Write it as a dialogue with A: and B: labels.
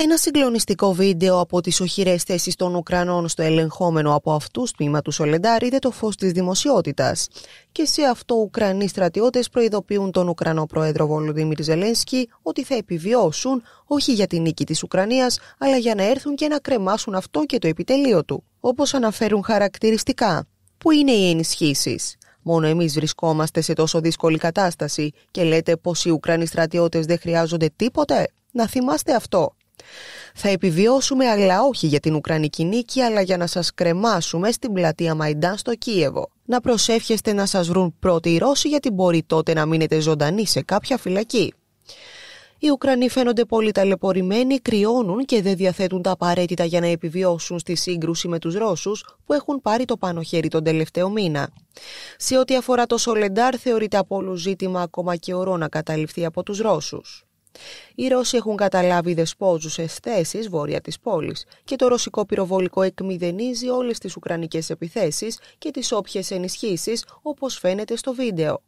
A: Ένα συγκλονιστικό βίντεο από τις οχυρές θέσεις των Ουκρανών στο ελεγχόμενο από αυτούς τμήμα του Σολεντάρ είδε το φως της δημοσιότητας. Και σε αυτό, Ουκρανοί στρατιώτες προειδοποιούν τον Ουκρανό πρόεδρο Βολοντίμιρ Ζελένσκι ότι θα επιβιώσουν όχι για την νίκη της Ουκρανίας, αλλά για να έρθουν και να κρεμάσουν αυτό και το επιτελείο του. Όπως αναφέρουν χαρακτηριστικά, που είναι οι ενισχύσεις. Μόνο εμείς βρισκόμαστε σε τόσο δύσκολη κατάσταση και λέτε πως οι Ουκρανοί στρατιώτες δεν χρειάζονται τίποτε. Να θυμάστε αυτό. Θα επιβιώσουμε αλλά όχι για την Ουκρανική νίκη αλλά για να σας κρεμάσουμε στην πλατεία Μαϊντάν στο Κίεβο. Να προσεύχεστε να σας βρουν πρώτοι οι Ρώσοι γιατί μπορεί τότε να μείνετε ζωντανοί σε κάποια φυλακή. Οι Ουκρανοί φαίνονται πολύ ταλαιπωρημένοι, κρυώνουν και δεν διαθέτουν τα απαραίτητα για να επιβιώσουν στη σύγκρουση με τους Ρώσους που έχουν πάρει το πάνω χέρι τον τελευταίο μήνα. Σε ό,τι αφορά το Σολεντάρ θεωρείται από όλους ζήτημα ακόμα και ορό να καταληφθεί από τους Ρώσους. Οι Ρώσοι έχουν καταλάβει δεσπόζουσες θέσεις βόρεια της πόλης και το ρωσικό πυροβολικό εκμηδενίζει όλες τις ουκρανικές επιθέσεις και τις όποιες ενισχύσεις, όπως φαίνεται στο βίντεο.